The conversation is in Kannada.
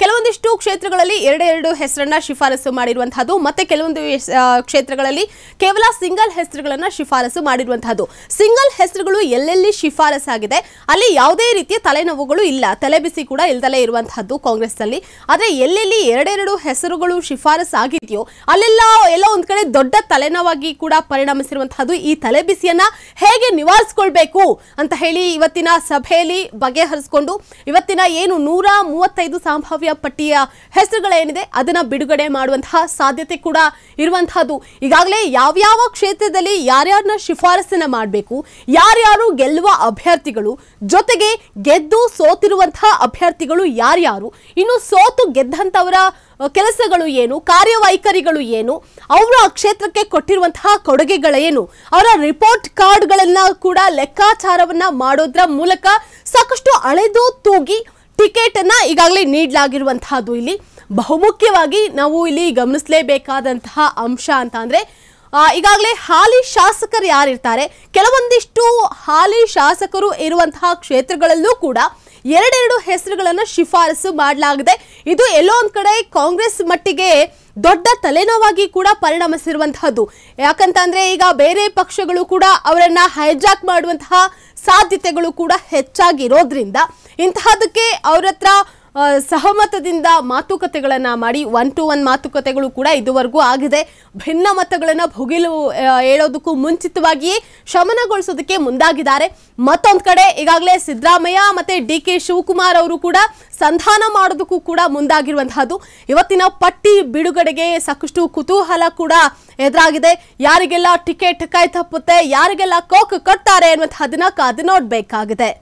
ಕೆಲವೊಂದಿಷ್ಟು ಕ್ಷೇತ್ರಗಳಲ್ಲಿ ಎರಡೆರಡು ಹೆಸರನ್ನ ಶಿಫಾರಸು ಮಾಡಿರುವಂತಹದ್ದು ಮತ್ತೆ ಕೆಲವೊಂದು ಕ್ಷೇತ್ರಗಳಲ್ಲಿ ಕೇವಲ ಸಿಂಗಲ್ ಹೆಸರುಗಳನ್ನ ಶಿಫಾರಸು ಮಾಡಿರುವಂತಹದ್ದು ಸಿಂಗಲ್ ಹೆಸರುಗಳು ಎಲ್ಲೆಲ್ಲಿ ಶಿಫಾರಸಾಗಿದೆ ಅಲ್ಲಿ ಯಾವುದೇ ರೀತಿಯ ತಲೆನೋವುಗಳು ಇಲ್ಲ ತಲೆಬಿಸಿ ಕೂಡ ಇಲ್ದಲೇ ಇರುವಂತಹದ್ದು ಕಾಂಗ್ರೆಸ್ನಲ್ಲಿ ಆದರೆ ಎಲ್ಲೆಲ್ಲಿ ಎರಡೆರಡು ಹೆಸರುಗಳು ಆಗಿದೆಯೋ ಅಲ್ಲೆಲ್ಲ ಎಲ್ಲ ಒಂದು ಕಡೆ ದೊಡ್ಡ ತಲೆನೋವಾಗಿ ಕೂಡ ಪರಿಣಮಿಸಿರುವಂತಹದ್ದು ಈ ತಲೆಬಿಸಿಯನ್ನ ಹೇಗೆ ನಿವಾರಿಸಿಕೊಳ್ಬೇಕು ಅಂತ ಹೇಳಿ ಇವತ್ತಿನ ಸಭೆಯಲ್ಲಿ ಬಗೆಹರಿಸಿಕೊಂಡು ಇವತ್ತಿನ ಏನು ನೂರ ಮೂವತ್ತೈದು ಸಂಭಾವ್ಯ ಪಟ್ಟಿಯ ಹೆಸರುಗಳೇನಿದೆ ಅದನ್ನ ಬಿಡುಗಡೆ ಮಾಡುವಂತಹ ಸಾಧ್ಯತೆ ಕೂಡ ಇರುವಂತಹದ್ದು ಈಗಾಗಲೇ ಯಾವ್ಯಾವ ಕ್ಷೇತ್ರದಲ್ಲಿ ಯಾರ್ಯಾರನ್ನ ಶಿಫಾರಸನ್ನ ಮಾಡಬೇಕು ಯಾರ್ಯಾರು ಗೆಲ್ಲುವ ಅಭ್ಯರ್ಥಿಗಳು ಜೊತೆಗೆ ಗೆದ್ದು ಸೋತಿರುವಂತಹ ಅಭ್ಯರ್ಥಿಗಳು ಯಾರ್ಯಾರು ಇನ್ನು ಸೋತು ಗೆದ್ದಂತವರ ಕೆಲಸಗಳು ಏನು ಕಾರ್ಯವೈಖರಿಗಳು ಏನು ಅವರ ಕ್ಷೇತ್ರಕ್ಕೆ ಕೊಟ್ಟಿರುವಂತಹ ಕೊಡುಗೆಗಳೇನು ಅವರ ರಿಪೋರ್ಟ್ ಕಾರ್ಡ್ಗಳನ್ನ ಕೂಡ ಲೆಕ್ಕಾಚಾರವನ್ನ ಮಾಡೋದ್ರ ಮೂಲಕ ಸಾಕಷ್ಟು ಅಳೆದು ತೂಗಿ ಅನ್ನ ಈಗಾಗಲೇ ನೀಡಲಾಗಿರುವಂತಹದ್ದು ಇಲ್ಲಿ ಬಹುಮುಖ್ಯವಾಗಿ ನಾವು ಇಲ್ಲಿ ಗಮನಿಸಲೇಬೇಕಾದಂತಹ ಅಂಶ ಅಂತ ಅಂದ್ರೆ ಈಗಾಗಲೇ ಹಾಲಿ ಶಾಸಕರು ಯಾರಿರ್ತಾರೆ ಕೆಲವೊಂದಿಷ್ಟು ಹಾಲಿ ಶಾಸಕರು ಇರುವಂತಹ ಕ್ಷೇತ್ರಗಳಲ್ಲೂ ಕೂಡ ಎರಡೆರಡು ಹೆಸರುಗಳನ್ನು ಶಿಫಾರಸು ಮಾಡಲಾಗಿದೆ ಇದು ಎಲ್ಲೋ ಒಂದ್ ಕಡೆ ಕಾಂಗ್ರೆಸ್ ಮಟ್ಟಿಗೆ ದೊಡ್ಡ ತಲೆನೋವಾಗಿ ಕೂಡ ಪರಿಣಮಿಸಿರುವಂತಹದ್ದು ಯಾಕಂತ ಅಂದ್ರೆ ಈಗ ಬೇರೆ ಪಕ್ಷಗಳು ಕೂಡ ಅವರನ್ನ ಹೈಜಾಕ್ ಮಾಡುವಂತಹ ಸಾಧ್ಯತೆಗಳು ಕೂಡ ಹೆಚ್ಚಾಗಿರೋದ್ರಿಂದ ಇಂತಹದಕ್ಕೆ ಅವರತ್ರ ಹತ್ರ ಸಹಮತದಿಂದ ಮಾತುಕತೆಗಳನ್ನು ಮಾಡಿ ಒನ್ ಟು ಒನ್ ಮಾತುಕತೆಗಳು ಕೂಡ ಇದುವರೆಗೂ ಆಗಿದೆ ಭಿನ್ನ ಮತಗಳನ್ನು ಭುಗಿಲು ಹೇಳೋದಕ್ಕೂ ಮುಂಚಿತವಾಗಿಯೇ ಶಮನಗೊಳಿಸೋದಕ್ಕೆ ಮುಂದಾಗಿದ್ದಾರೆ ಮತ್ತೊಂದು ಕಡೆ ಈಗಾಗಲೇ ಸಿದ್ದರಾಮಯ್ಯ ಮತ್ತು ಡಿ ಕೆ ಶಿವಕುಮಾರ್ ಅವರು ಕೂಡ ಸಂಧಾನ ಮಾಡೋದಕ್ಕೂ ಕೂಡ ಮುಂದಾಗಿರುವಂತಹದ್ದು ಇವತ್ತಿನ ಪಟ್ಟಿ ಬಿಡುಗಡೆಗೆ ಸಾಕಷ್ಟು ಕುತೂಹಲ ಕೂಡ ಎದುರಾಗಿದೆ ಯಾರಿಗೆಲ್ಲ ಟಿಕೆಟ್ ಕೈ ತಪ್ಪುತ್ತೆ ಯಾರಿಗೆಲ್ಲ ಕೋಕ್ ಕಟ್ತಾರೆ ದಿನ ಕಾದು ನೋಡಬೇಕಾಗಿದೆ